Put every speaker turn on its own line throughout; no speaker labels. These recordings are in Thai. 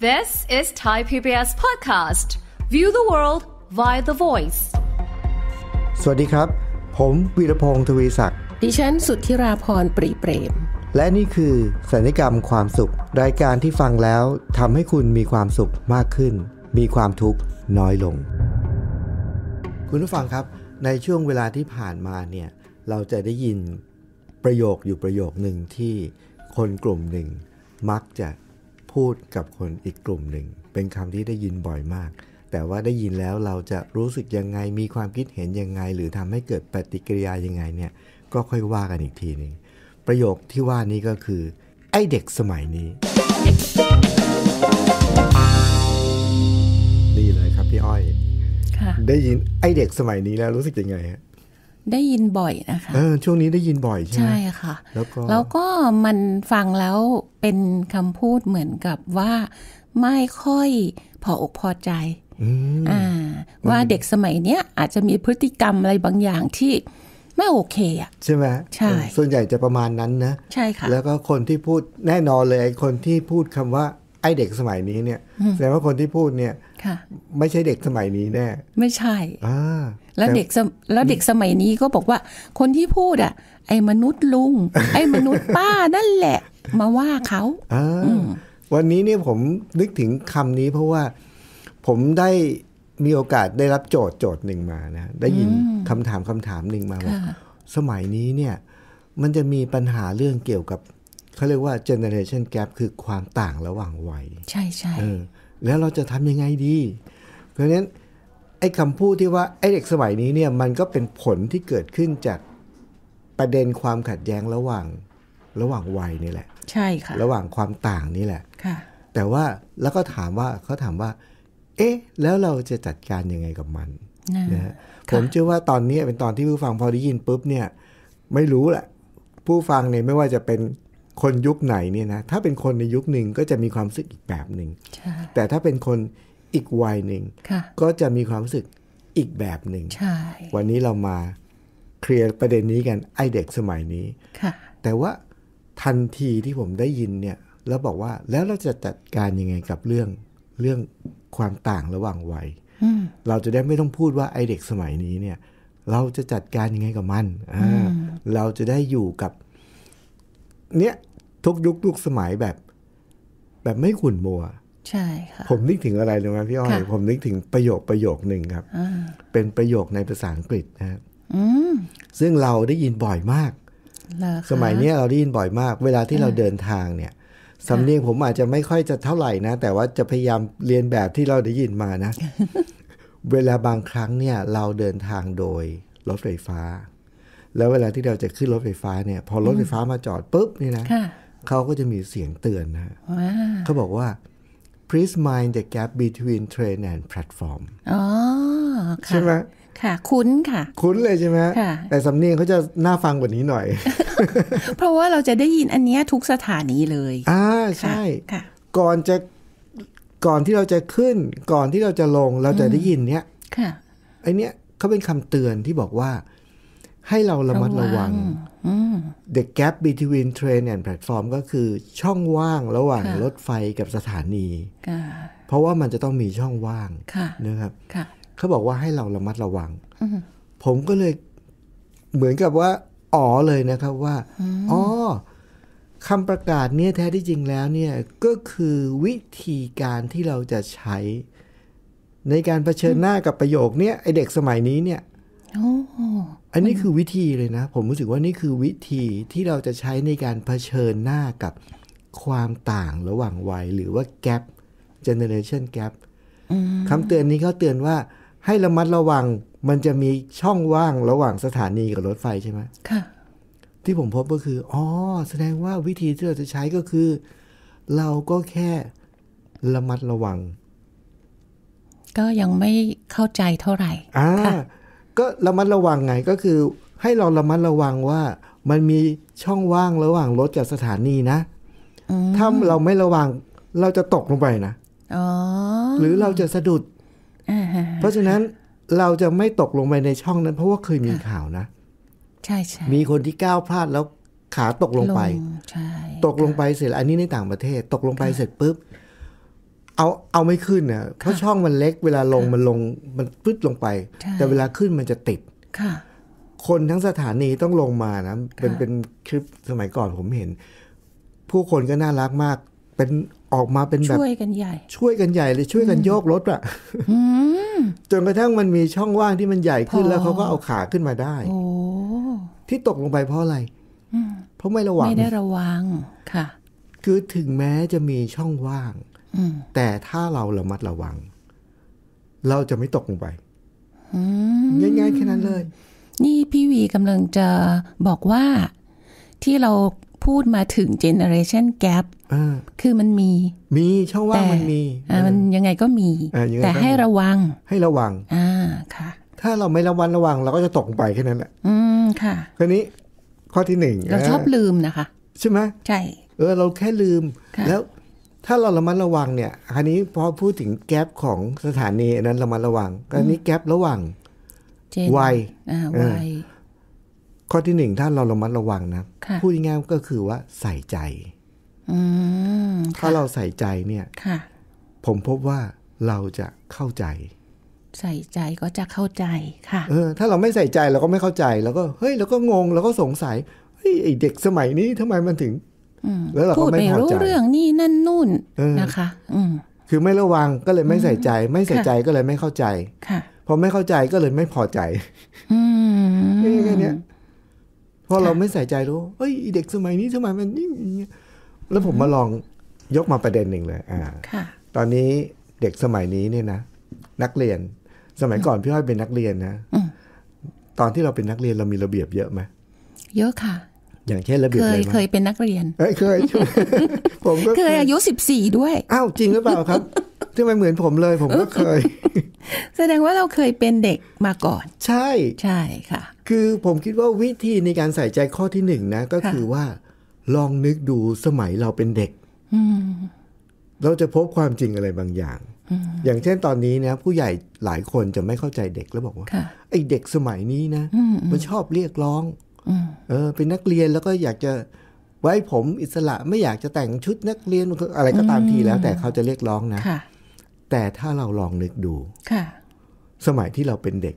This is Thai PBS podcast. View the world via the voice.
สวัสดีครับ ผมวีรพงศ์ทวีศักดิ์ ดิ
ฉันสุทธิราพรปรีเปรม
และนี่คือสัญยกรรมความสุข รายการที่ฟังแล้วทำให้คุณมีความสุขมากขึ้น มีความทุกข์น้อยลง คุณผู้ฟังครับในช่วงเวลาที่ผ่านมาเนี่ย เราจะได้ยินประโยคอยู่ประโยคหนึ่งที่คนกลุ่มหนึ่งมักจะพูดกับคนอีกกลุ่มหนึ่ง เป็นคำที่ได้ยินบ่อยมาก แต่ว่าได้ยินแล้วเราจะรู้สึกยังไงมีความคิดเห็นยังไง หรือทำให้เกิดปฏิกิริยายังไงเนี่ย ก็ค่อยว่ากันอีกทีหนึ่งประโยคที่ว่านี้ก็คือไอเด็กสมัยนี้นี่เลยครับพี่อ้อย ได้ยินไอเด็กสมัยนี้แล้วรู้สึกยังไงฮะ
ได้ยินบ่อยนะค
ะเออช่วงนี้ได้ยินบ่อยใช่ไหมใช่ค่ะแล้วก็แล้ว
ก็มันฟังแล้วเป็นคำพูดเหมือนกับว่าไม่ค่อยพออกพอใจอ่าว่าเด็กสมัยเนี้ยอาจจะมีพฤติกรรมอะไรบางอย่างที่ไม่โอเคอ่ะ
ใช่ไหมใช่ ส่วนใหญ่จะประมาณนั้นนะ ใช่ค่ะแล้วก็คนที่พูดแน่นอนเลยคนที่พูดคำว่า ไอเด็กสมัยนี้เนี่ยแสดงว่าคนที่พูดเนี่ยไม่ใช่เด็กสมัยนี้แน่ ไม่ใช่อแล้วเด็ก
แล้วเด็กสมัยนี้ก็บอกว่า คนที่พูดอ่ะไอ้มนุษย์ลุง ไอ้มนุษย์ป้านั่นแหละมาว่าเขา
วันนี้เนี่ยผมนึกถึงคำนี้เพราะว่าผมได้มีโอกาสได้รับโจทย์โจทย์หนึ่งมานะ ได้ยินคำถามคำถามหนึ่งมาว่าสมัยนี้เนี่ย มันจะมีปัญหาเรื่องเกี่ยวกับ เขาเรียกว่า generation gap คือความต่างระหว่างวัย ใช่ใช่แล้วเราจะทำยังไงดี เพราะฉะนั้นไอ้คำพูดที่ว่าไอ้เด็กสมัยนี้เนี่ยมันก็เป็นผลที่เกิดขึ้นจากประเด็นความขัดแย้งระหว่างระหว่างวัยนี่แหละ
ใช่ค่ะ ระหว่า
งความต่างนี่แหละ ค่ะ แต่ว่าแล้วก็ถามว่าเขาถามว่าเอ๊ะ แล้วเราจะจัดการยังไงกับมันนะฮะผมเชื่อว่าตอนนี้เป็นตอนที่ผู้ฟังพอได้ยินปุ๊บเนี่ยไม่รู้แหละ ผู้ฟังเนี่ยไม่ว่าจะเป็นคนยุคไหนเนี่ยนะ ถ้าเป็นคนในยุคหนึ่งก็จะมีความรู้สึกอีกแบบหนึ่งแต่ถ้าเป็นคนอีกวัยหนึ่งก็จะมีความรู้สึกอีกแบบหนึ่งวันนี้เรามาเคลียร์ประเด็นนี้กันไอเด็กสมัยนี้แต่ว่าทันทีที่ผมได้ยินเนี่ย แล้วบอกว่าแล้วเราจะจัดการยังไงกับเรื่องเรื่องความต่างระหว่างวัยเราจะได้ไม่ต้องพูดว่าไอเด็กสมัยนี้เนี่ย เราจะจัดการยังไงกับมันเราจะได้อยู่กับ เนี้ยทุกยุคทุกสมัยแบบ แบบไม่ขุ่นมัวใช่ค่ะผมนึกถึงอะไรเลยไหมพี่อ้อย ผมนึกถึงประโยคประโยคหนึ่งครับเป็นประโยคในภาษาอังกฤษ นะครับซึ่งเราได้ยินบ่อยมากสมัยนี้เราได้ยินบ่อยมาก เวลาที่เราเดินทางเนี่ยสำเนียงผมอาจจะไม่ค่อยจะเท่าไหร่นะ แต่ว่าจะพยายามเรียนแบบที่เราได้ยินมานะ เวลาบางครั้งเนี่ยเราเดินทางโดยรถไฟฟ้า แล้วเวลาที่เราจะขึ้นรถไฟฟ้าเนี่ย พอรถไฟฟ้ามาจอดปุ๊บนี่นะเขาก็จะมีเสียงเตือนนะเขาบอกว่า please mind the gap between train and platform
อ๋อใช่
ไหมค่ะ คุ้นค่ะ คุ้นเลยใช่ไหมแต่สำเนียงเขาจะน่าฟังกว่านี้หน่อย เพราะว่าเราจะได้ยินอันนี้ทุกสถานีเลย อ่าใช่ก่อนจะก่อนที่เราจะขึ้น ก่อนที่เราจะลงเราจะได้ยินเนี้ยค่ะไอเนี้ยเขาเป็นคำเตือนที่บอกว่าให้เราระมัดระวัง the gap between train and platform ก็คือช่องว่างระหว่างรถไฟกับสถานีเพราะว่ามันจะต้องมีช่องว่างนะครับเขาบอกว่าให้เราระมัดระวัง ผมก็เลยเหมือนกับว่าอ๋อเลยนะครับว่า อ๋อคำประกาศเนี่ยแท้ที่จริงแล้ว เนี่ยก็คือวิธีการที่เราจะใช้ในการเผชิญหน้ากับประโยคเนี่ยไอเด็กสมัยนี้เนี่ยอันนี้คือวิธีเลยนะ ผมรู้สึกว่านี่คือวิธีที่เราจะใช้ในการเผชิญหน้ากับความต่างระหว่างวัยหรือว่าแกลบเจเนเรชันแกลบคำเตือนนี้เขาเตือนว่าให้ระมัดระวัง มันจะมีช่องว่างระหว่างสถานีกับรถไฟใช่ไหม ค่ะ ที่ผมพบก็คือ อ๋อ แสดงว่าวิธีที่เราจะใช้ก็คือ เราก็แค่ระมัดระวัง
ก็ยังไม่เข้าใจเท่าไหร่
อ่าก็ระมัดระวังไง ก็คือ ให้เราระมัดระวังว่า มันมีช่องว่างระหว่างรถกับสถานีนะถ้าเราไม่ระวัง เราจะตกลงไปนะหรือเราจะสะดุดเพราะฉะนั้นเราจะไม่ตกลงไปในช่องนั้นเพราะว่าเคยมีข่าวนะใช่ใช่มีคนที่ก้าวพลาดแล้วขาตกลงไป ตกลงไปเสร็จอันนี้ในต่างประเทศ ตกลงไปเสร็จปุ๊บเอาเอาไม่ขึ้นเน่ะเพราะช่องมันเล็กเวลาลงมันลงมันพึ่ดลงไป แต่เวลาขึ้นมันจะติดค่ะ คนทั้งสถานีต้องลงมานะเป็นเป็นคลิปสมัยก่อนผมเห็น ผู้คนก็น่ารักมากเป็นออกมาเป็นแบบช่วยกันใหญ่ ช่วยกันใหญ่เลยช่วยกันโยกรถอะจนกระทั่งมันมีช่องว่างที่มันใหญ่ขึ้นแล้วเขาก็เอาขาขึ้นมาได้ที่ตกลงไปเพราะอะไรเพราะไม่ระวังไม่ได้
ระวังค่ะ
คือถึงแม้จะมีช่องว่างแต่ถ้าเราระมัดระวัง เราจะไม่ตกลงไป
ง่ายๆแค่นั้นเลย นี่พี่วีกำลังจะบอกว่าที่เราพูดมาถึงเ e n e r a t i o n g a ปคือมันมี มีช่องว่างมันมี มันยังไงก็มี แต่ให้ระวัง
ให้ระวังอ่าค่ะ ถ้าเราไม่ระวังระวังเราก็จะตกไปแค่นั้นแหละ
อืม ค่ะ
ทีนี้ข้อที่หนึ่งเราชอบลืมนะคะ ใช่ไหมใช่ เออเราแค่ลืม แล้ว ถ้าเราระมัดระวังเนี่ยคราวนี้พอพูดถึงแกลบของสถานีนั้นระมัดระวังคราวนี้แกลบระหว่างวัยวัยข้อที่หนึ่งถ้าเราระมัดระวังนะ พูดง่ายๆก็คือว่าใส่ใจถ้าเราใส่ใจเนี่ยผมพบว่าเราจะเข้าใจ
ใส่ใจก็จะเข้าใจค
่ะ เออ ถ้าเราไม่ใส่ใจเราก็ไม่เข้าใจเราก็เฮ้ยเราก็งงเราก็สงสัย เฮ้ยเด็กสมัยนี้ทำไมมันถึง
แล้วเราก็ไม่พอใจรู้เรื่องนี่ นั่นนู่นนะคะ อื
คือไม่ระวังก็เลยไม่ใส่ใจ ไม่ใส่ใจก็เลยไม่เข้าใจค่ะพอไม่เข้าใจก็เลยไม่พอใจ อืมแค่นี้เพราะเราไม่ใส่ใจรู้เฮ้ยเด็กสมัยนี้สมัยมันนี่แล้วผมมาลองยกมาประเด็นหนึ่งเลย อ่าตอนนี้เด็กสมัยนี้เนี่ยนะนักเรียนสมัยก่อนพี่อ้อยเป็นนักเรียนนะ ตอนที่เราเป็นนักเรียนเรามีระเบียบเยอะไหมเยอะค่ะอย่างเช่นระเบียบเคยเคยเป็นนักเรียนเคย ผมก็เคยอายุสิบสี่ด้วยอ้าวจริงหรือเปล่าครับทำไมเหมือนผมเลย ผมก็เคย แสดงว่าเราเคยเป็นเด็กมาก่อน ใช่ใช่ค่ะ คือผมคิดว่าวิธีในการใส่ใจข้อที่หนึ่งนะ ก็คือว่า ลองนึกดูสมัยเราเป็นเด็กเราจะพบความจริงอะไรบางอย่างอย่างเช่นตอนนี้นะผู้ใหญ่หลายคนจะไม่เข้าใจเด็กแล้วบอกว่าไอ้เด็กสมัยนี้นะมันชอบเรียกร้องเออ เป็นนักเรียนแล้วก็อยากจะไว้ผมอิสระไม่อยากจะแต่งชุดนักเรียนอะไรก็ตามทีแล้ว แต่เขาจะเรียกร้องนะะแต่ถ้าเราลองนึกดูค่ะ สมัยที่เราเป็นเด็ก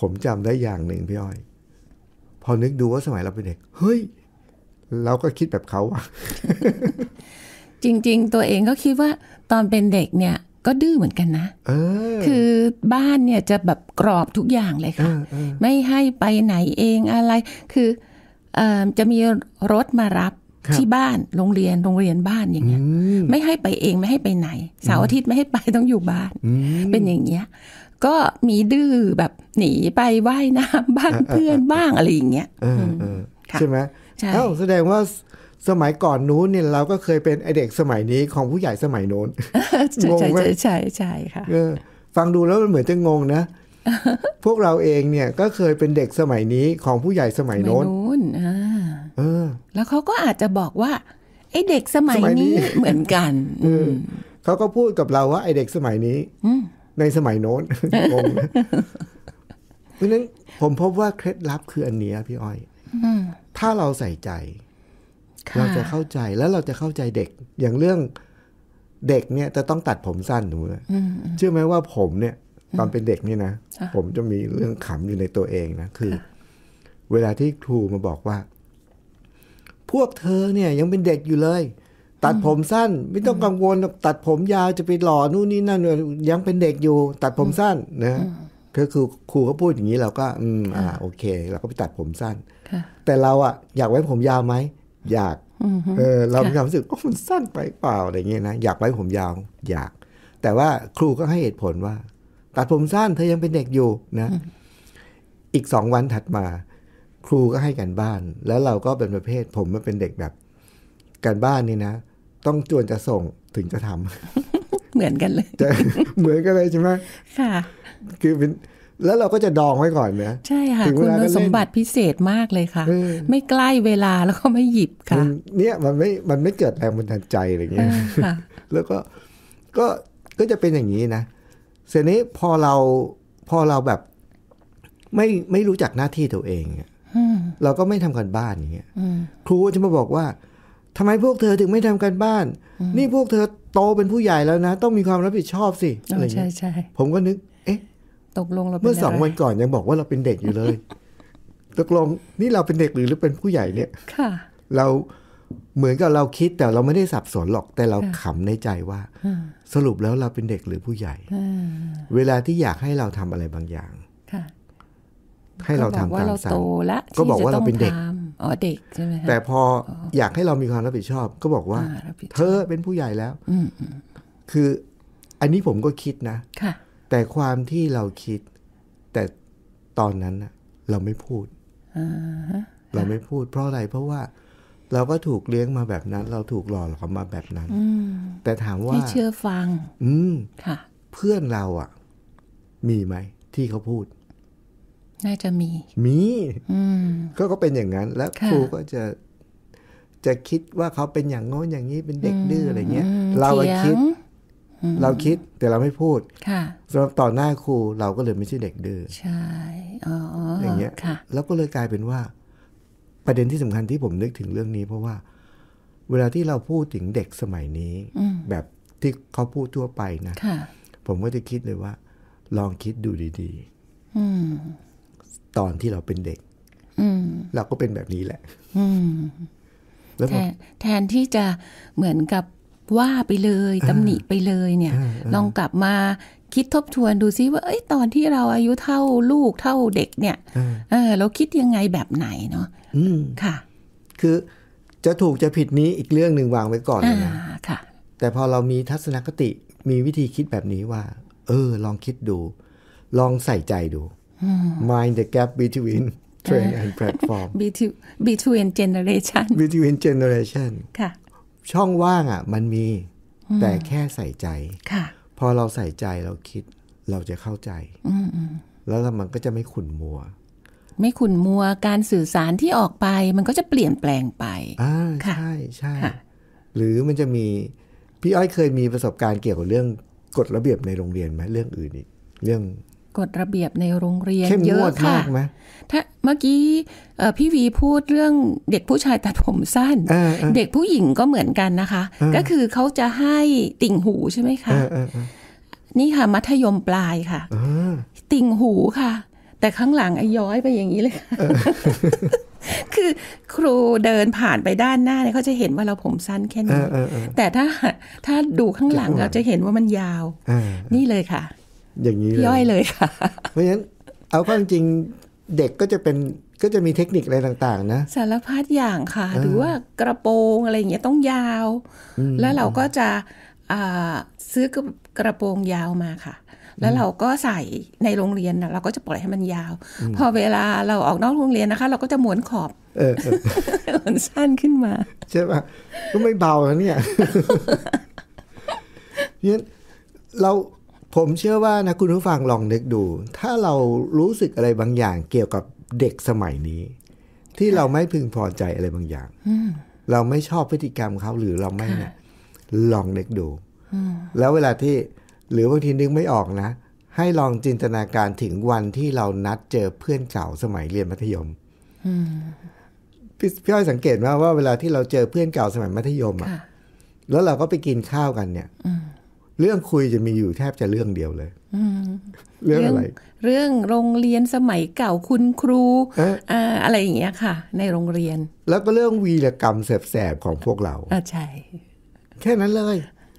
ผมจำได้อย่างหนึ่งพี่อ้อย พอนึกดูว่าสมัยเราเป็นเด็ก เฮ้ยเราก็คิดแบบเขาอะ
จริง ๆ ตัวเองก็คิดว่าตอนเป็นเด็กเนี่ยก็ดื้อเหมือนกันนะคือบ้านเนี่ยจะแบบกรอบทุกอย่างเลยค่ะ ไม่ให้ไปไหนเองอะไร คืออจะมีรถมารับที่บ้าน โรงเรียน โรงเรียนบ้านอย่างเงี้ย ไม่ให้ไปเองไม่ให้ไปไหนเสาร์อาทิตย์ไม่ให้ไปต้องอยู่บ้าน เป็นอย่างเงี้ย ก็มีดื้อแบบหนีไปว่ายน้ำบ้างเพื่อนบ้างอะไรอย่างเงี้ย
ใช่ไหมใช่แสดงว่าสมัยก่อนนู้นเนี่ยเราก็เคยเป็นไอเด็กสมัยนี้ของผู้ใหญ่สมัยโน้นงงใช่ใ
ช่ใช่ค่ะ
ฟังดูแล้วมันเหมือนจะงงนะ พวกเราเองเนี่ยก็เคยเป็นเด็กสมัยนี้ของผู้ใหญ่สมัยโน้นอ
แล้วเขาก็อาจจะบอกว่า ไอเด็กสมัยนี้เหมือ
นกันเขาก็พูดกับเราว่าไอเด็กสมัยนี้ในสมัยโน้น งงเพราะนั้นผมพบว่าเคล็ดลับคืออันนี้พี่อ้อยถ้าเราใส่ใจเราจะเข้าใจแล้วเราจะเข้าใจเด็ก อย่างเรื่องเด็กเนี่ยจะต้องตัดผมสั้นหนูเชื่อไหมว่าผมเนี่ย ตอนเป็นเด็กนี่นะผมจะมีเรื่องขำอยู่ในตัวเองนะคือ เวลาที่ครูมาบอกว่า พวกเธอเนี่ย ยังเป็นเด็กอยู่เลย ตัดผมสั้น ไม่ต้องกังวลตัดผมยาวจะไปหล่อนู่นนี่นั่นยังเป็นเด็กอยู่ ตัดผมสั้นนะก็คือครูเขาพูดอย่างนี้ เราก็อืมอ่า โอเคเราก็ไปตัดผมสั้นแต่เราอ่ะอยากไว้ผมยาวไหมอยาก
เออเรามีความรู้
สึกว่ามันสั้นไปเปล่าอะไรเงี้ยนะอยากไว้ผมยาวอยาก แต่ว่าครูก็ให้เหตุผลว่าตัดผมสั้นเธอยังเป็นเด็กอยู่นะ อีกสองวันถัดมา ครูก็ให้กันบ้าน แล้วเราก็เป็นประเภทผมมันเป็นเด็กแบบกันบ้านนี่นะต้องจวนจะส่งถึงจะท
ำ เหมือนกันเลย
เหมือนกันเลยใช่ไหมค่ะคือเป็นแล้วเราก็จะดองไว้ก่อนนะใช่ค่ะคุณสมบ
ัติพิเศษมากเลยค่ะไม่ใกล้เวลาแล้วก็ไม
่หยิบค่ะเนี่ยมันไม่มันไม่เกิดแรงบันดาลใจอะไรเงี้ยแล้วก็ก็ก็จะเป็นอย่างนี้นะ เสร็จนี้พอเราพอเราแบบไม่ไม่รู้จักหน้าที่ตัวเองเราก็ไม่ทำกันบ้านอย่างเงี้ยครูจะมาบอกว่า ทำไมพวกเธอถึงไม่ทำกันบ้าน นี่พวกเธอโตเป็นผู้ใหญ่แล้วนะต้องมีความรับผิดชอบสิอะไรเงี้ยผมก็นึกตกลงเราเมื่อสองวันก่อนยังบอกว่าเราเป็นเด็กอยู่เลย ตกลงนี่เราเป็นเด็กหรือเป็นผู้ใหญ่เนี่ย ค่ะ เราเหมือนกับเราคิดแต่เราไม่ได้สับสนหรอก แต่เราขำในใจว่าสรุปแล้วเราเป็นเด็กหรือผู้ใหญ่เวลาที่อยากให้เราทำอะไรบางอย่างให้เราทำตามสั่งก็บอกว่าเราเป็นเด็กอ๋อเด็กใช่ไหมแต่พออยากให้เรามีความรับผิดชอบ ก็บอกว่า เธอเป็นผู้ใหญ่แล้วคือ อันนี้ผมก็คิดนะค่ะแต่ความที่เราคิด แต่ตอนนั้นเราไม่พูดเราไม่พูด เพราะอะไรเพราะว่าเราก็ถูกเลี้ยงมาแบบนั้น เราถูกหล่อหลอมมาแบบนั้นแต่ถามว่าเชื่
อฟั
ง
อืค่ะ เพื่อนเรา อ่ะ มีไหมที่เขาพูดน่าจะมี มีก็ก็เป็นอย่างนั้น แล้วครูก็จะจะคิดว่าเขาเป็นอย่างง้นอย่างนี้เป็นเด็กดื้ออะไรเงี้ยเราคิดเราคิดแต่เราไม่พูดสำหรับต่อหน้าครูเราก็เลยไม่ใช่เด็กดื้อใช่
ออย่างเงี้ย
แล้วก็เลยกลายเป็นว่า ประเด็นที่สำคัญที่ผมนึกถึงเรื่องนี้เพราะว่า เวลาที่เราพูดถึงเด็กสมัยนี้แบบที่เขาพูดทั่วไปนะผมก็จะคิดเลยว่า ลองคิดดูดีๆตอนที่เราเป็นเด็กเราก็เป็นแบบนี้แหละแท
แทนที่จะเหมือนกับว่าไปเลย ตำหนิไปเลยเนี่ย ลองกลับมาคิดทบทวนดูซิ ว่าเอ้ยตอนที่เราอายุเท่าลูกเท่าเด็กเนี่ยเออ เราคิดยังไงแบบไหนเนาะค่ะ
คือจะถูกจะผิดนี้อีกเรื่องหนึ่งวางไว้ก่อนเลยนะค่ะ แต่พอเรามีทัศนคติมีวิธีคิดแบบนี้ว่า เออ ลองคิดดู ลองใส่ใจดู mind the gap between train and platform
between generation
between generation ค่ะช่องว่างอ่ะ มันมีแต่แค่ใส่ใจ ค่ะ พอเราใส่ใจเราคิดเราจะเข้าใจแล้วมันก็จะไม่ขุ่นมัว
ไม่ขุ่นมัวการสื่อสารที่ออกไปมันก็จะเปลี่ยนแปลงไปอ่าใช่ใช่
หรือมันจะมี พี่อ้อยเคยมีประสบการณ์เกี่ยวกับเรื่องกฎระเบียบในโรงเรียนไหมเรื่องอื่นอีกเรื่อง
กฎระเบียบในโรงเรียนเยอะค่ะ ถ้าเมื่อกี้พี่วีพูดเรื่องเด็กผู้ชายตัดผมสั้น เด็กผู้หญิงก็เหมือนกันนะคะ ก็คือเขาจะให้ติ่งหูใช่ไหมคะ นี่ค่ะมัธยมปลายค่ะติ่งหูค่ะ แต่ข้างหลังไอ้ย้อยไปอย่างนี้เลยค่ะ คือครูเดินผ่านไปด้านหน้าเนี่ยเขาจะเห็นว่าเราผมสั้นแค่นี้ แต่ถ้าถ้าดูข้างหลังเราจะเห็นว่ามันยาว นี่เลยค่ะ
อย่างนี้เลยย่อยเลยค่ะ เพราะฉะนั้นเอาความจริงเด็กก็จะเป็นก็จะมีเทคนิคอะไรต่าง ๆ นะ
สารพัดอย่างค่ะ หรือว่ากระโปรงอะไรอย่างเงี้ยต้องยาวแล้วเราก็จะซื้อกระโปรงยาวมาค่ะ แล้วเราก็ใส่ในโรงเรียนนะเราก็จะปล่อยให้มันยาว พอเวลาเราออกนอกโรงเรียนนะคะ เราก็จะหมวนขอบมันสั้น
ขึ้นมาใช่ป่ะก็ไม่เบาแล้วเนี่ยเนี่ยเราผมเชื่อว่านะคุณผู้ฟังลองนึกดู ถ้าเรารู้สึกอะไรบางอย่าง เกี่ยวกับเด็กสมัยนี้ ที่เราไม่พึงพอใจอะไรบางอย่างเราไม่ชอบพฤติกรรมเขาหรือเราไม่เนี่ยลองนึกดูแล้วเวลาที่หรือบางทีนึกไม่ออกนะ ให้ลองจินตนาการถึงวันที่เรานัดเจอเพื่อนเก่าสมัยเรียนมัธยมพี่อ้อยสังเกตว่าว่า เวลาที่เราเจอเพื่อนเก่าสมัยมัธยมอ่ะแล้วเราก็ไปกินข้าวกันเนี่ยเรื่องคุยจะมีอยู่แทบจะเรื่องเดียวเลย เรื่องอะไร
เรื่องโรงเรียนสมัยเก่า คุณครูอะไรอย่างเงี้ยค่ะในโรงเรียน
แล้วก็เรื่องวีรกรรมแสบๆ ของพวกเรา อ่าใช่ แค่นั้นเลย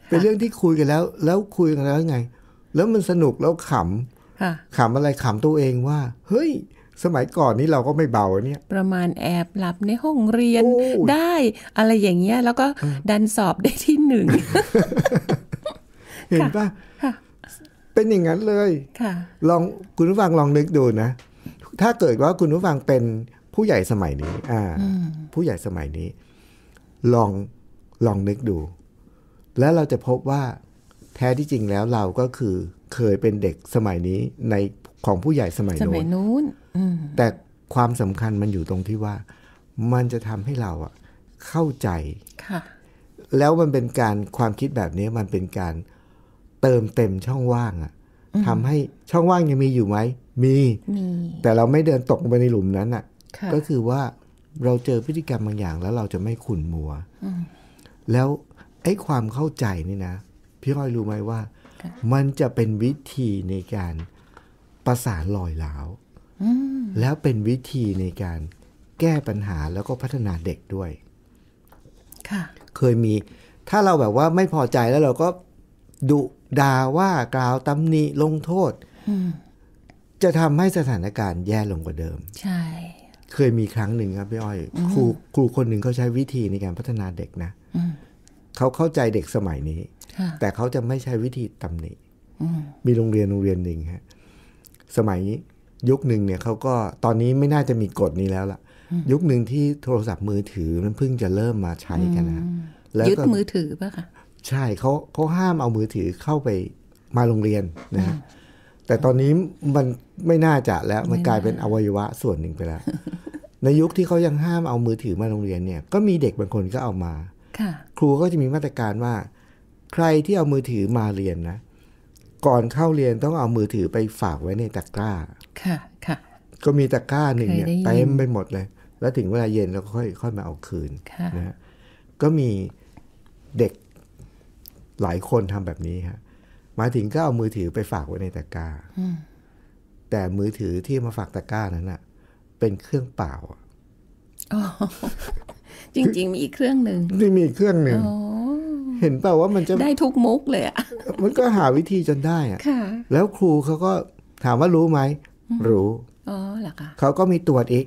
เป็นเรื่องที่คุยกันแล้ว แล้วคุยกันแล้วไง แล้วมันสนุกแล้วขำขำอะไร ขำตัวเองว่า เฮ้ย สมัยก่อนนี้เราก็ไม่เบาเนี่ย
ประมาณแอบหลับในห้องเรียนได้ อะไรอย่างเงี้ย แล้วก็ดันสอบได้ที่หนึ่ง
เห็นป่ะ เป็นอย่างนั้นเลยลองคุณผู้ฟังลองนึกดูนะ ถ้าเกิดว่าคุณผู้ฟังเป็นผู้ใหญ่สมัยนี้ อ่าผู้ใหญ่สมัยนี้ ลอง ลองนึกดู แล้วเราจะพบว่า แท้ที่จริงแล้วเราก็คือเคยเป็นเด็กสมัยนี้ ในของผู้ใหญ่สมัยโน้น แต่ความสำคัญมันอยู่ตรงที่ว่า มันจะทำให้เราอะเข้าใจแล้วมันเป็นการความคิดแบบนี้มันเป็นการเติมเต็มช่องว่างอะทำให้ช่องว่างยังมีอยู่ไหม มีมแต่เราไม่เดินตกไปในหลุมนั้นอะะก็คือว่าเราเจอพฤติกรรมบางอย่างแล้วเราจะไม่ขุ่นมัวแล้ว ไอ้ความเข้าใจนี่นะ พี่ร้อยรู้ไหมว่า มันจะเป็นวิธีในการประสานลอยหลาวแล้วเป็นวิธีในการแก้ปัญหาแล้วก็พัฒนาเด็กด้วย ค่ะ เคยมี ถ้าเราแบบว่าไม่พอใจแล้วเราก็ดุด่าว่ากล่าวตำหนิลงโทษจะทำให้สถานการณ์แย่ลงกว่าเดิม ใช่ เคยมีครั้งหนึ่งครับพี่อ้อย ครูครูคนหนึ่งเขาใช้วิธีในการพัฒนาเด็กนะเขาเข้าใจเด็กสมัยนี้แต่เขาจะไม่ใช้วิธีตำหนิมีโรงเรียนโรงเรียนหนึ่งฮะสมัยยุคหนึ่งเนี่ย เขาก็ตอนนี้ไม่น่าจะมีกฎนี้แล้วล่ะ ยุคหนึ่งที่โทรศัพท์มือถือมันเพิ่งจะเริ่มมาใช้กันนะยึดมือถือปะคะใช่เขาเขาห้ามเอามือถือเข้าไปมาโรงเรียนนะ แต่ตอนนี้มันไม่น่าจะแล้ว มันกลายเป็นอวัยวะส่วนหนึ่งไปแล้ว ในยุคที่เขายังห้ามเอามือถือมาโรงเรียนเนี่ย ก็มีเด็กบางคนก็เอามาครูก็จะมีมาตรการว่า ใครที่เอามือถือมาเรียนนะ ก่อนเข้าเรียนต้องเอามือถือไปฝากไว้ในตะกร้าค่ะค่ะ ก็มีตะกร้าหนึ่งเนี่ยเต็มไปหมดเลย แล้วถึงเวลาเย็นเราค่อยค่อยมาเอาคืนนะก็มีเด็กหลายคนทำแบบนี้ฮะมาถึงก็เอามือถือไปฝากไว้ในตะกร้าแต่มือถือที่มาฝากตะกร้านั้น่ะ เป็นเครื่องเปล่าจริงๆ มีอีกเครื่องหนึ่งมีมีเครื่องหนึ่งเห็นเปล่าว่ามันจะ ได้ทุกมุกเลยอ่ะมันก็หาวิธีจนได้อ่ะแล้วครูเขาก็ถามว่ารู้ไหมรู้
อ๋อเหรอคะ
เขาก็มีตรวจอีก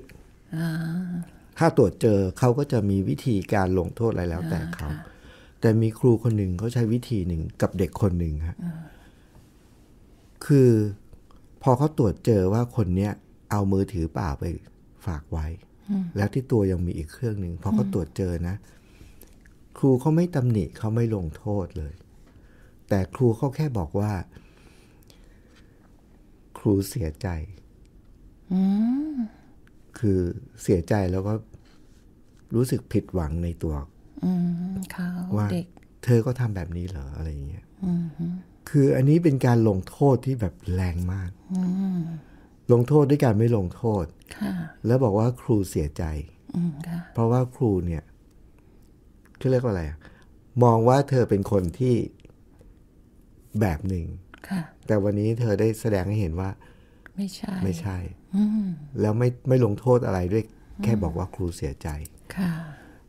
ถ้าตรวจเจอเขาก็จะมีวิธีการลงโทษอะไรแล้ว แต่เขาแต่มีครูคนหนึ่งเขาใช้วิธีหนึ่งกับเด็กคนหนึ่งับคือ พอเขาตรวจเจอว่าคนเนี้ย เอามือถือเปล่าไปฝากไว้แล้วที่ตัวยังมีอีกเครื่องหนึ่งพอเขาตรวจเจอนะครูเขาไม่ตำหนิเขาไม่ลงโทษเลย แต่ครูเขาแค่บอกว่า ครูเสียใจคือเสียใจแล้วก็รู้สึกผิดหวังในตัวว่าเธอก็ทำแบบนี้เหรออะไรอย่างเงี้ยคืออันนี้เป็นการลงโทษที่แบบแรงมากลงโทษด้วยการไม่ลงโทษ แล้วบอกว่าครูเสียใจ เพราะว่าครูเนี่ยเขาเรียกว่าอะไร มองว่าเธอเป็นคนที่แบบหนึ่ง แต่วันนี้เธอได้แสดงให้เห็นว่า
ไม่ใช่ ไม่ใช
่แล้วไม่ไม่ลงโทษอะไรด้วย แค่บอกว่าครูเสียใจ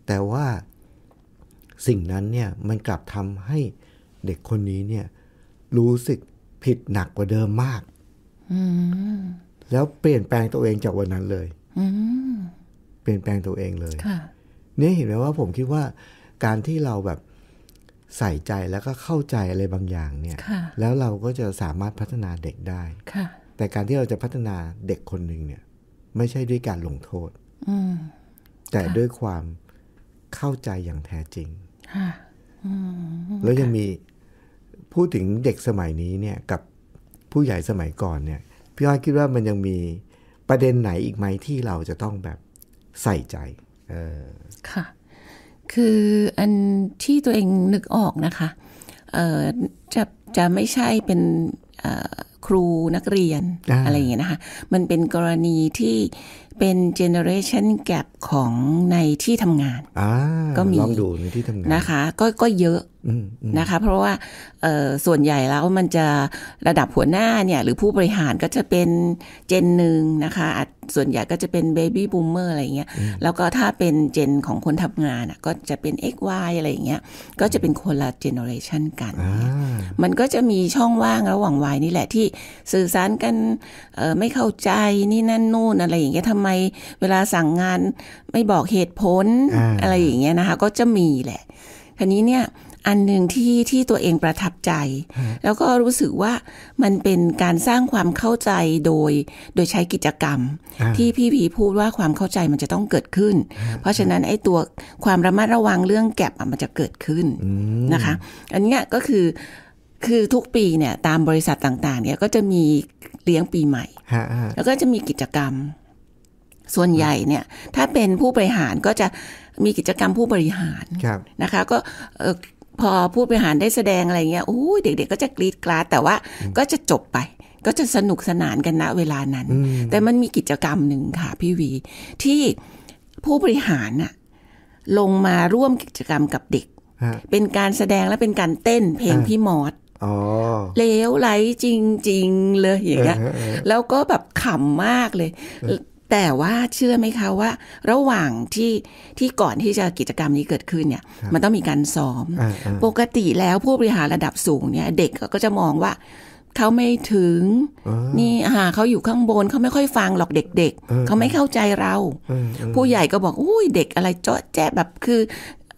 แต่ว่าสิ่งนั้นเนี่ยมันกลับทำให้เด็กคนนี้เนี่ยรู้สึกผิดหนักกว่าเดิมมากแล้วเปลี่ยนแปลงตัวเองจากวันนั้นเลยเปลี่ยนแปลงตัวเองเลยเนี่ยเห็นไหมว่าผมคิดว่าการที่เราแบบใส่ใจแล้วก็เข้าใจอะไรบางอย่าง เนี่ย แล้วเราก็จะสามารถพัฒนาเด็กได้ค่ะแต่การที่เราจะพัฒนาเด็กคนหนึ่งเนี่ยไม่ใช่ด้วยการลงโทษแต่ด้วยความเข้าใจอย่างแท้จริงแล้วยังมี พูดถึงเด็กสมัยนี้เนี่ยกับผู้ใหญ่สมัยก่อนเนี่ยพี่อ้อยคิดว่ามันยังมีประเด็นไหนอีกไหมที่เราจะต้องแบบใส่ใจออค่ะ
คืออันที่ตัวเองนึกออกนะคะออจะจะไม่ใช่เป็นครูนักเรียนออะไรอย่างเงี้ยนะคะมันเป็นกรณีที่เป็นเจเนอเรชันแกรของในที่ทำงานก็มีลองดู
ในที่ทำงานนะ
คะ ก็ก็เยอะนะคะเพราะว่าส่วนใหญ่แล้วมันจะระดับหัวหน้าเนี่ยหรือผู้บริหารก็จะเป็นเจนหนึ่งนะคะส่วนใหญ่ก็จะเป็นเบบี้บูมเมอร์อะไรเงี้ยแล้วก็ถ้าเป็นเจนของคนทำงานก็จะเป็น XY อะไรเงี้ยก็จะเป็นคนละเจเนอเรชันกันมันก็จะมีช่องว่างระหว่างวัยนี่แหละที่สื่อสารกันไม่เข้าใจนี่นั่นนู่นอะไรอย่างเงี้ยทำไมเวลาสั่งงานไม่บอกเหตุผลออะไรอย่างเงี้ยนะคะก็จะมีแหละทีนี้เนี่ยอันหนึ่งที่ที่ตัวเองประทับใจ แล้วก็รู้สึกว่ามันเป็นการสร้างความเข้าใจโดยโดยใช้กิจกรรม ที่พี่ผีพูดว่าความเข้าใจมันจะต้องเกิดขึ้น เพราะฉะนั้นไอ้ตัวความระมัดระวังเรื่องแก็บมันจะเกิดขึ้นนะคะอันนี้ก็คือคือทุกปีเนี่ยตามบริษัทต่างๆเนี่ยก็จะมีเลี้ยงปีใหม่แล้วก็จะมีกิจกรรมส่วนใหญ่เนี่ยถ้าเป็นผู้บริหารก็จะมีกิจกรรมผู้บริหารนะคะก็พอผู้บริหารได้แสดงอะไรเงี้ยโอ้ยเด็กๆก็จะกรีดกราดแต่ว่าก็จะจบไปก็จะสนุกสนานกันณเวลานั้น แต่มันมีกิจกรรมหนึ่งค่ะพี่วี ที่ผู้บริหารน่ะลงมาร่วมกิจกรรมกับเด็กเป็นการแสดงและเป็นการเต้น เพลงพี่มอสเลวไหลจริงๆเลยอย่างเงี้ยแล้วก็แบบขำมากเลยแต่ว่าเชื่อไหมคะว่า ระหว่างที่ที่ก่อนที่จะกิจกรรมนี้เกิดขึ้นเนี่ย มันต้องมีการซ้อม ปกติแล้วผู้บริหารระดับสูงเนี่ย เด็กก็จะมองว่าเขาไม่ถึง นี่หาเขาอยู่ข้างบนเขาไม่ค่อยฟังหรอกเด็กๆเขาไม่เข้าใจเรา ผู้ใหญ่ก็บอกอุ้ยเด็กอะไรเจาะแจ๊แบบคือ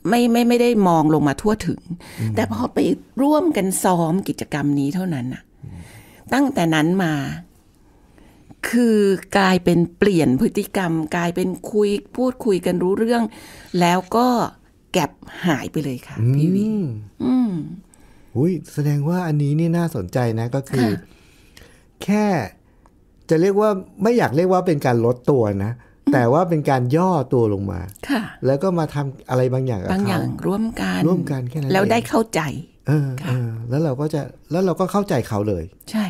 ไม่ไม่ไม่ได้มองลงมาทั่วถึง แต่พอไปร่วมกันซ้อมกิจกรรมนี้เท่านั้นอะตั้งแต่นั้นมาคือกลายเป็นเปลี่ยนพฤติกรรม กลายเป็นคุยพูดคุยกันรู้เรื่อง แล้วก็แก็บหายไปเลยค่
ะพี่วีอืมอุ้ยแสดงว่าอันนี้นี่น่าสนใจนะ ก็คือ แค่จะเรียกว่าไม่อยากเรียกว่าเป็นการลดตัวนะแต่ว่าเป็นการย่อตัวลงมา ค่ะ แล้วก็มาทำอะไรบางอย่างบางอย่างร่วมกันร่วมกันแค่นั้นแล้วได้เข้าใจ เออแล้วเราก็จะแล้วเราก็เข้าใจเขาเลย ใช่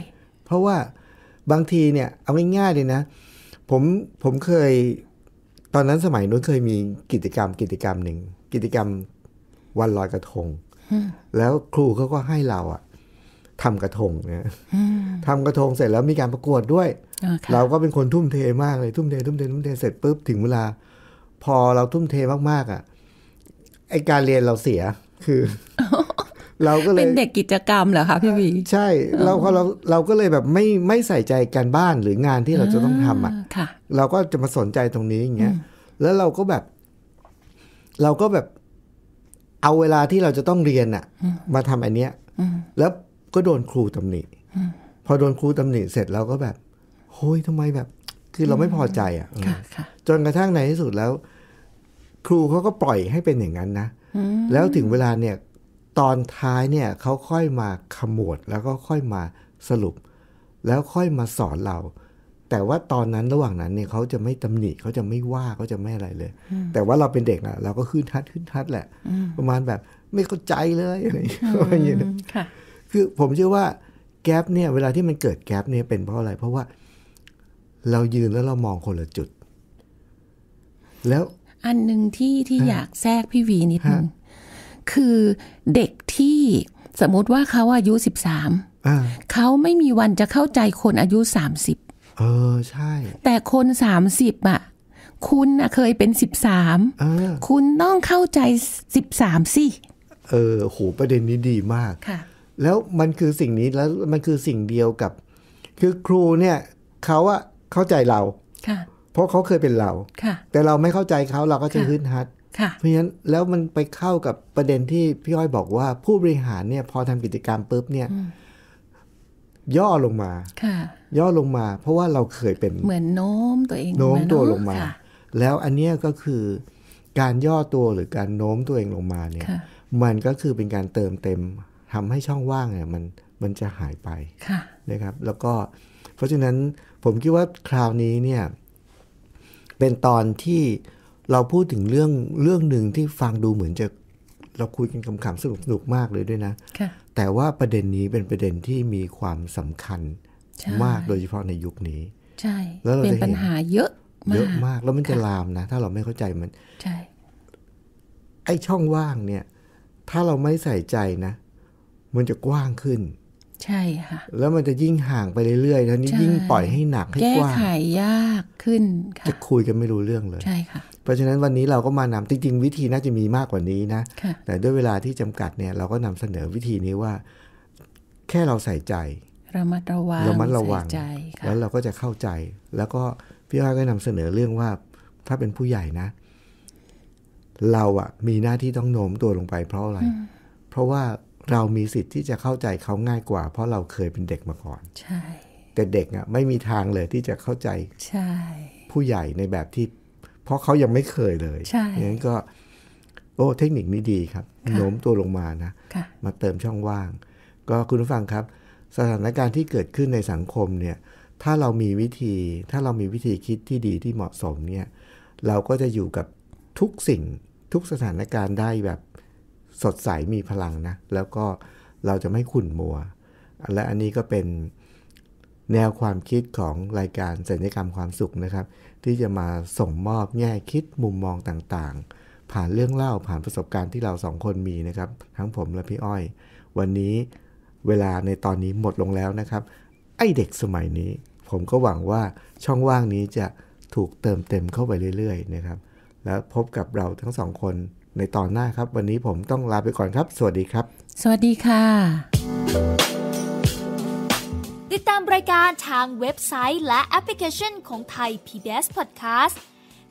เพราะว่าบางทีเนี่ยเอาง่ายๆเลยนะผมผมเคย ตอนนั้นสมัยนู้นเคยมีกิจกรรม กิจกรรมหนึ่งกิจกรรมวันลอยกระทงแล้วครูเขาก็ให้เราอะทำกระทงเนี่ยทำกระทงเสร็จแล้วมีการประกวดด้วย เราก็เป็นคนทุ่มเทมากเลย ทุ่มเท ทุ่มเททุ่มเทเสร็จปุ๊บถึงเวลา พอเราทุ่มเทมากๆอะ่ะไอการเรียนเราเสีย คือเราก็เลยเป็นเด็กกิจกรรมเหรอคะพี่วีใช่เราพอเราเราก็เลยแบบไม่ไม่ใส่ใจการบ้านหรืองานที่เราจะต้องทำอ่ะ เราก็จะมาสนใจตรงนี้อย่างเงี้ยแล้วเราก็แบบ เราก็แบบเอาเวลาที่เราจะต้องเรียนอ่ะมาทำอันเนี้ยแล้วก็โดนครูตำหนิพอโดนครูตำหนิเสร็จเราก็แบบโฮ้ยทำไมแบบคือเราไม่พอใจอ่ะจนกระทั่งในที่สุดแล้ว ครูเขาก็ปล่อยให้เป็นอย่างนั้นนะแล้วถึงเวลาเนี่ยตอนท้ายเนี่ยเขาค่อยมาขมวดแล้วก็ค่อยมาสรุป แล้วค่อยมาสอนเราแต่ว่าตอนนั้นระหว่างนั้น เนี่ยเขาจะไม่ตำหนิเขาจะไม่ว่าเขาจะไม่อะไรเลยแต่ว่าเราเป็นเด็ก่ะ เราก็ขึ้นทัดขึ้นทัดแหละประมาณแบบ ไม่เข้าใจเลยอะไรอย่างเงี้ยคือผมเชื่อว่าแกลบเนี่ย เวลาที่มันเกิดแกลบเนี่ยเป็นเพราะอะไร เพราะว่า เรายืนแล้วเรามองคนละจุด แล้ว
อันหนึ่งที่ที่อยากแทรกพี่วีนิดนึงคือเด็กที่สมมติว่าเขาอายุสสิบามเขาไม่มีวันจะเข้าใจคนอายุสสามิบ
เออใช่
แต่คนสสามิบอ่ะ คุณเคยเป็นสสิบามคุณต้องเข้าใ
จสามสิเออโหประเด็นนี้ดีมากค่ะ แล้วมันคือสิ่งนี้แล้วมันคือสิ่งเดียวกับ คือครูเนี่ยเขาอะเข้าใจเราค่ะ เพราะเขาเคยเป็นเราค่ะ แต่เราไม่เข้าใจเขาเราก็จะฮึดฮัดเพราะฉะนั้นแล้วมันไปเข้ากับประเด็นที่พี่อ้อยบอกว่าผู้บริหารเนี่ย พอทำกิจกรรมปุ๊บเนี่ย ย่อลงมาค่ะย่อลงมา เพราะว่าเราเคยเป็นเหม
ือนโน้มตัวเองโน้มตัวลงมา
แล้วอันเนี้ยก็คือการย่อตัวหรือการโน้มตัวเองลงมาเนี่ย มันก็คือเป็นการเติมเต็มทำให้ช่องว่างเนี่ย มันมันจะหายไปนะครับ แล้วก็ เพราะฉะนั้นผมคิดว่าคราวนี้เนี่ย เป็นตอนที่เราพูดถึงเรื่องเรื่องหนึ่งที่ฟังดูเหมือนจะ เราคุยกันคำๆสนุกสนุกมากเลยด้วยนะแต่ว่าประเด็นนี้เป็นประเด็นที่มีความสำคัญมากโดยเฉพาะในยุคนี้ ใช่แล้วเราจะเห็นปัญหาเยอะเยอะมาก แล้วมันจะลามนะถ้าเราไม่เข้าใจมัน ใช่ ไอช่องว่างเนี่ย ถ้าเราไม่ใส่ใจนะ มันจะกว้างขึ้นใช่ค่ะแล้วมันจะยิ่งห่างไปเรื่อยๆแล้วนี้ยิ่งปล่อยให้หนักให้กว้างแก้ไข
ยากขึ้น
ค่ะจะคุยกันไม่รู้เรื่องเลยใช่ค่ะเพราะฉะนั้นวันนี้เราก็มานำจริง ๆ วิธีน่าจะมีมากกว่านี้นะ แต่ด้วยเวลาที่จำกัดเนี่ยเราก็นำเสนอวิธีนี้ว่า แค่เราใส่ใจ
ระมัดระวังระมัดระวังแล้ว
เราก็จะเข้าใจ แล้วก็พี่ว่าก็นำเสนอเรื่องว่าถ้าเป็นผู้ใหญ่นะเราอะมีหน้าที่ต้องโน้มตัวลงไปเพราะอะไร เพราะว่าเรามีสิทธิ์ที่จะเข้าใจเขาง่ายกว่า เพราะเราเคยเป็นเด็กมาก่อน ใช่แต่เด็กอ่ะไม่มีทางเลยที่จะเข้าใจ ใช่ ผู้ใหญ่ในแบบที่ เพราะเขายังไม่เคยเลย ใช่งั้นก็ โอ้ เทคนิคนี้ดีครับ โน้มตัวลงมานะะมาเติมช่องว่าง ก็คุณผู้ฟังครับ สถานการณ์ที่เกิดขึ้นในสังคมเนี่ย ถ้าเรามีวิธี ถ้าเรามีวิธีคิดที่ดีที่เหมาะสมเนี่ย เราก็จะอยู่กับทุกสิ่ง ทุกสถานการณ์ได้แบบสดใสมีพลังนะ แล้วก็เราจะไม่ขุ่นมัว และอันนี้ก็เป็นแนวความคิดของรายการสัญญกรรมความสุขนะครับ ที่จะมาส่งมอบแง่คิดมุมมองต่างๆ ผ่านเรื่องเล่าผ่านประสบการณ์ที่เราสองคนมีนะครับ ทั้งผมและพี่อ้อย วันนี้เวลาในตอนนี้หมดลงแล้วนะครับ ไอเด็กสมัยนี้ ผมก็หวังว่าช่องว่างนี้จะถูกเติมเต็มเข้าไปเรื่อยๆนะครับ แล้วพบกับเราทั้งสองคนในตอนหน้าครับวันนี้ผมต้องลาไปก่อนครับ สวัสดีครับ
สวัสดีค่ะ
ติดตามรายการทางเว็บไซต์และแอปพลิเคชันของไทย PBS Podcast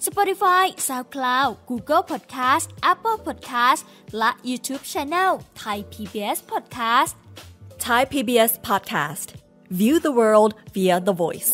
Spotify SoundCloud Google Podcast Apple Podcast และ YouTube Channel Thai PBS Podcast Thai PBS Podcast View the world via the voice